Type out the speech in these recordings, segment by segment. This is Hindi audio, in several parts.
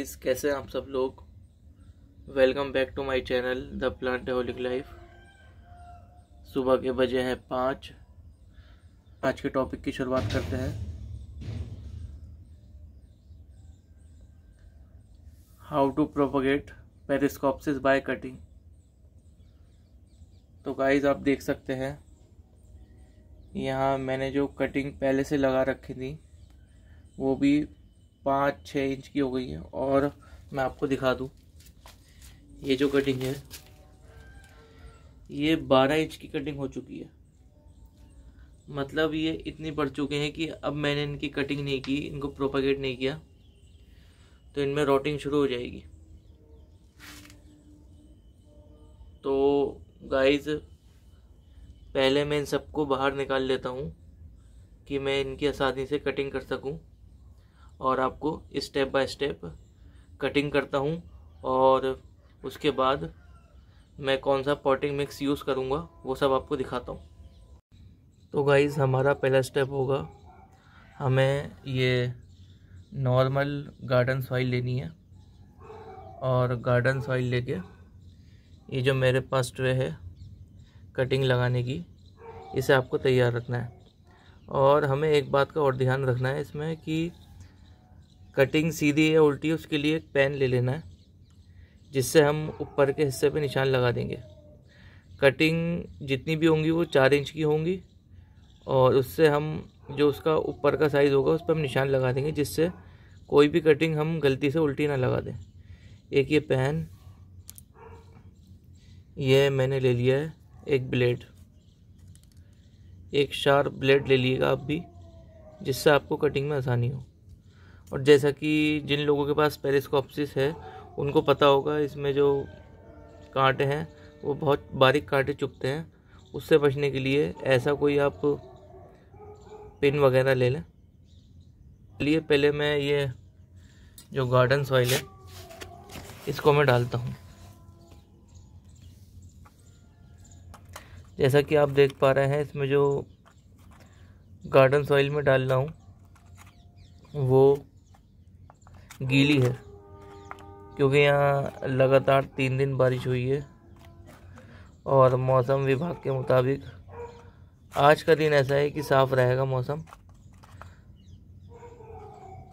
गाइस कैसे हैं आप सब लोग welcome back to my channel the plantaholic life सुबह के बजे हैं पाँच आज के टॉपिक की शुरुआत करते हैं how to propagate periscopsis by cutting तो गाइस आप देख सकते हैं यहाँ मैंने जो कटिंग पहले से लगा रखी थी वो भी पाँच छः इंच की हो गई है और मैं आपको दिखा दूँ ये जो कटिंग है ये बारह इंच की कटिंग हो चुकी है मतलब ये इतनी बढ़ चुके हैं कि अब मैंने इनकी कटिंग नहीं की इनको प्रोपागेट नहीं किया तो इनमें रोटिंग शुरू हो जाएगी तो गाइस पहले मैं इन सबको बाहर निकाल लेता हूँ कि मैं इनकी आसानी से कटिंग कर सकूँ और आपको स्टेप बाय स्टेप कटिंग करता हूँ और उसके बाद मैं कौन सा पॉटिंग मिक्स यूज़ करूँगा वो सब आपको दिखाता हूँ तो गाइज़ हमारा पहला स्टेप होगा हमें ये नॉर्मल गार्डन सॉइल लेनी है और गार्डन सॉइल लेके ये जो मेरे पास ट्रे है कटिंग लगाने की इसे आपको तैयार रखना है और हमें एक बात का और ध्यान रखना है इसमें कि कटिंग सीधी है उल्टी है उसके लिए एक पेन ले लेना है जिससे हम ऊपर के हिस्से पे निशान लगा देंगे कटिंग जितनी भी होंगी वो चार इंच की होंगी और उससे हम जो उसका ऊपर का साइज़ होगा उस पर हम निशान लगा देंगे जिससे कोई भी कटिंग हम गलती से उल्टी ना लगा दें एक ये पेन ये मैंने ले लिया है एक ब्लेड एक शार्प ब्लेड ले लीजिएगा आप भी जिससे आपको कटिंग में आसानी हो और जैसा कि जिन लोगों के पास पेरिस्कोपसिस है उनको पता होगा इसमें जो कांटे हैं वो बहुत बारीक कांटे चुपते हैं उससे बचने के लिए ऐसा कोई आप पिन वगैरह ले लें चलिए पहले मैं ये जो गार्डन सॉइल है इसको मैं डालता हूँ जैसा कि आप देख पा रहे हैं इसमें जो गार्डन सॉइल में डाल रहा हूँ वो गीली है क्योंकि यहाँ लगातार तीन दिन बारिश हुई है और मौसम विभाग के मुताबिक आज का दिन ऐसा है कि साफ़ रहेगा मौसम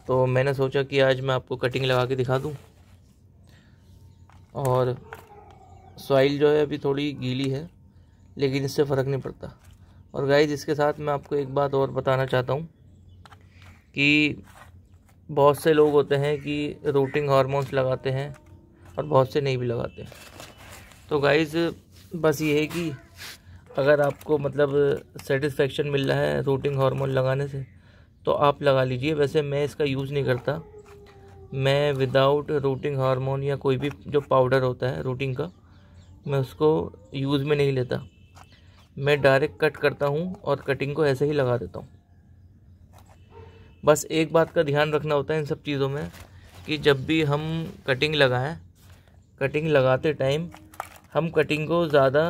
तो मैंने सोचा कि आज मैं आपको कटिंग लगा के दिखा दूँ और सॉइल जो है अभी थोड़ी गीली है लेकिन इससे फ़र्क नहीं पड़ता और गाइज इसके साथ मैं आपको एक बात और बताना चाहता हूँ कि बहुत से लोग होते हैं कि रूटिंग हार्मोन्स लगाते हैं और बहुत से नहीं भी लगाते तो गाइज़ बस ये है कि अगर आपको मतलब सेटिस्फेक्शन मिल रहा है रूटिंग हार्मोन लगाने से तो आप लगा लीजिए वैसे मैं इसका यूज़ नहीं करता मैं विदाउट रूटिंग हार्मोन या कोई भी जो पाउडर होता है रूटिंग का मैं उसको यूज़ में नहीं लेता मैं डायरेक्ट कट करता हूँ और कटिंग को ऐसे ही लगा देता हूँ बस एक बात का ध्यान रखना होता है इन सब चीज़ों में कि जब भी हम कटिंग लगाएं कटिंग लगाते टाइम हम कटिंग को ज़्यादा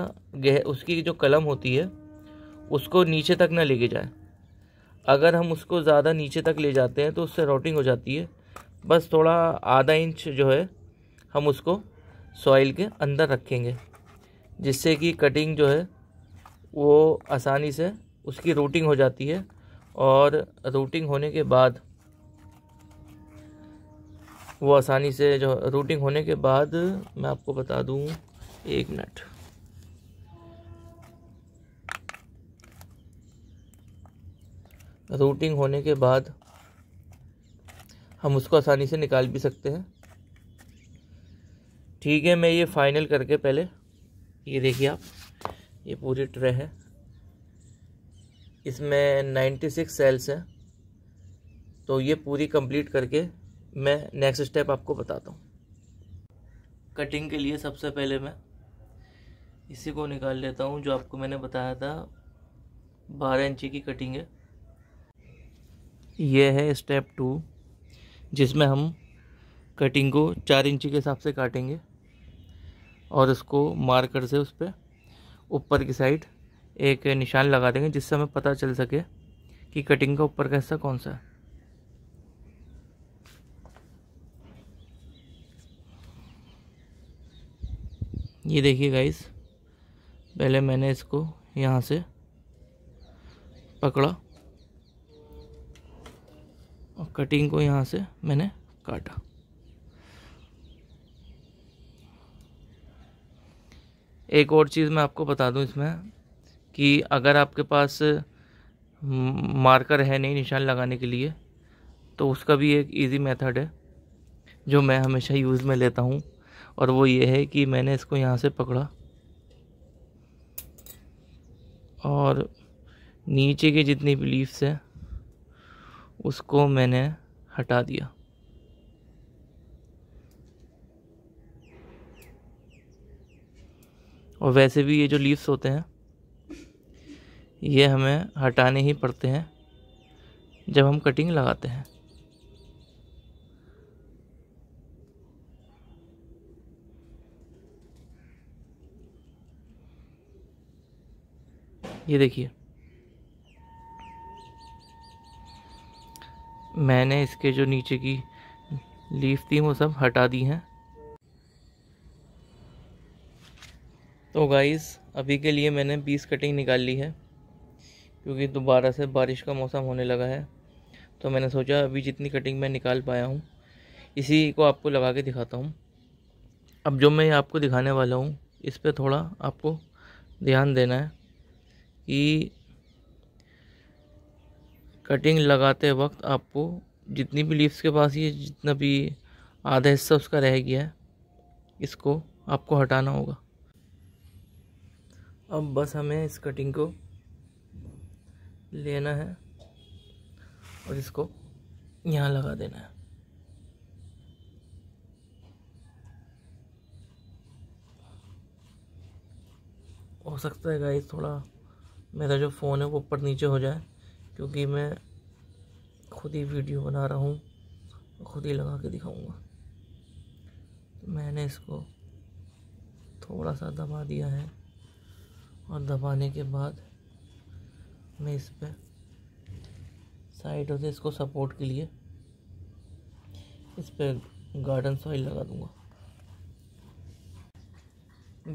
गह उसकी जो कलम होती है उसको नीचे तक ना लेके जाए अगर हम उसको ज़्यादा नीचे तक ले जाते हैं तो उससे रोटिंग हो जाती है बस थोड़ा आधा इंच जो है हम उसको सॉइल के अंदर रखेंगे जिससे कि कटिंग जो है वो आसानी से उसकी रूटिंग हो जाती है और रूटिंग होने के बाद वो आसानी से जो रूटिंग होने के बाद मैं आपको बता दूँ एक मिनट रूटिंग होने के बाद हम उसको आसानी से निकाल भी सकते हैं ठीक है मैं ये फाइनल करके पहले ये देखिए आप ये पूरी ट्रे है इसमें 96 सेल्स हैं तो ये पूरी कंप्लीट करके मैं नेक्स्ट स्टेप आपको बताता हूँ कटिंग के लिए सबसे पहले मैं इसी को निकाल लेता हूँ जो आपको मैंने बताया था बारह इंची की कटिंग है यह है स्टेप टू जिसमें हम कटिंग को चार इंची के हिसाब से काटेंगे और इसको मार्कर से उस पर ऊपर की साइड एक निशान लगा देंगे जिससे हमें पता चल सके कि कटिंग का ऊपर का हिस्सा कौन सा है ये देखिए गाइस पहले मैंने इसको यहाँ से पकड़ा और कटिंग को यहाँ से मैंने काटा एक और चीज़ मैं आपको बता दूँ इसमें कि अगर आपके पास मार्कर है नहीं निशान लगाने के लिए तो उसका भी एक इजी मेथड है जो मैं हमेशा यूज़ में लेता हूँ और वो ये है कि मैंने इसको यहाँ से पकड़ा और नीचे के जितने भी लीव्स हैं उसको मैंने हटा दिया और वैसे भी ये जो लीव्स होते हैं ये हमें हटाने ही पड़ते हैं जब हम कटिंग लगाते हैं ये देखिए मैंने इसके जो नीचे की लीफ थी वो सब हटा दी हैं तो गाइस अभी के लिए मैंने 20 कटिंग निकाल ली है क्योंकि दोबारा से बारिश का मौसम होने लगा है तो मैंने सोचा अभी जितनी कटिंग मैं निकाल पाया हूँ इसी को आपको लगा के दिखाता हूँ अब जो मैं आपको दिखाने वाला हूँ इस पर थोड़ा आपको ध्यान देना है कि कटिंग लगाते वक्त आपको जितनी भी लीव्स के पास ये जितना भी आधा हिस्सा उसका रह गया है इसको आपको हटाना होगा अब बस हमें इस कटिंग को लेना है और इसको यहाँ लगा देना है हो सकता है गाइस थोड़ा मेरा जो फ़ोन है वो ऊपर नीचे हो जाए क्योंकि मैं खुद ही वीडियो बना रहा हूँ खुद ही लगा के दिखाऊंगा तो मैंने इसको थोड़ा सा दबा दिया है और दबाने के बाद मैं इस पर साइडों से इसको सपोर्ट के लिए इस पर गार्डन सॉइल लगा दूंगा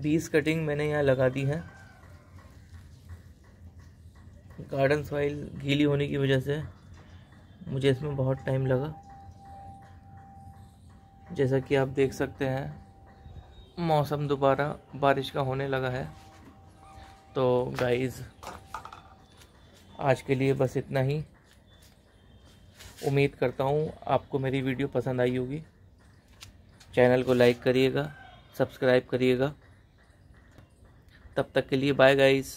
बीस कटिंग मैंने यहाँ लगा दी है गार्डन सॉइल गीली होने की वजह से मुझे इसमें बहुत टाइम लगा जैसा कि आप देख सकते हैं मौसम दोबारा बारिश का होने लगा है तो गाइज़ आज के लिए बस इतना ही उम्मीद करता हूँ आपको मेरी वीडियो पसंद आई होगी चैनल को लाइक करिएगा सब्सक्राइब करिएगा तब तक के लिए बाय गाइज़